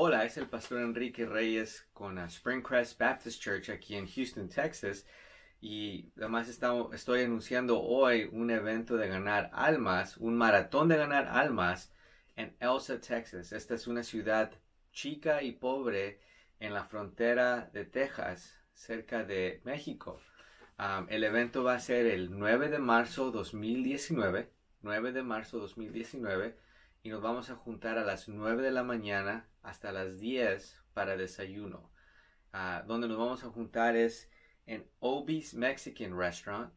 Hola, es el pastor Enrique Reyes con Springcrest Baptist Church aquí en Houston, Texas. Y además estoy anunciando hoy un evento de ganar almas, un maratón de ganar almas en Elsa, Texas. Esta es una ciudad chica y pobre en la frontera de Texas, cerca de México. Um, el evento va a ser el 9 de marzo 2019. 9 de marzo 2019 y nos vamos a juntar a las 9 de la mañana hasta las 10 para desayuno. Ah, donde nos vamos a juntar es en Obis Mexican Restaurant.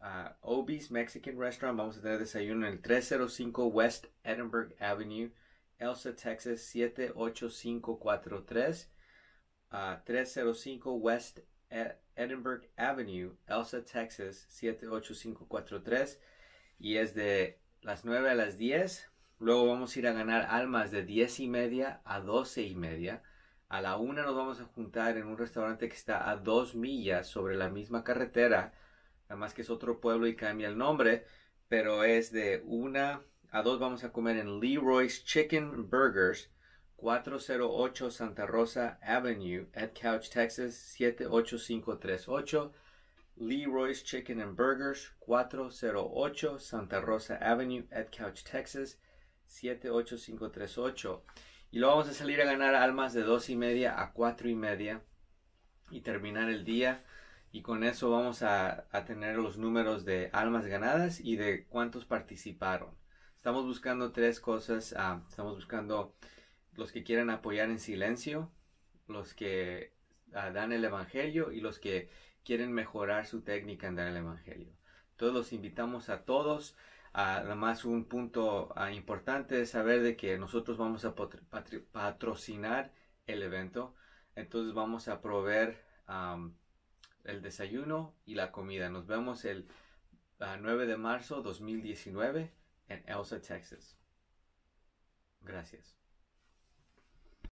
Ah, Obis Mexican Restaurant, vamos a tener desayuno en el 305 West Edinburgh Avenue, Elsa, Texas 78543. 305 ah, West e-, Edinburgh Avenue, Elsa, Texas 78543. Y es de las 9 a las 10 Luego vamos a ir a ganar almas de 10 y media a 12 y media. A la una nos vamos a juntar en un restaurante que está a dos millas sobre la misma carretera. Nada más que es otro pueblo y cambia el nombre. Pero es de una a dos vamos a comer en Leroy's Chicken Burgers. 408 Santa Rosa Avenue Ed Couch, Texas 78538. Leroy's Chicken and Burgers, 408 Santa Rosa Avenue Ed Couch, Texas 78538. Y lo vamos a salir a ganar almas de 2 y media a 4 y media y terminar el día. Y con eso vamos a, tener los números de almas ganadas y de cuántos participaron. Estamos buscando tres cosas. Ah, estamos buscando los que quieren apoyar en silencio, los que ah, dan el Evangelio y los que quieren mejorar su técnica en dar el Evangelio. todos los invitamos a todos además nada un punto ah, importante es saber de que nosotros vamos a patrocinar el evento. Entonces vamos a proveer el desayuno y la comida. Nos vemos el 9 ah, de marzo 2019 en Elsa, Texas. Gracias.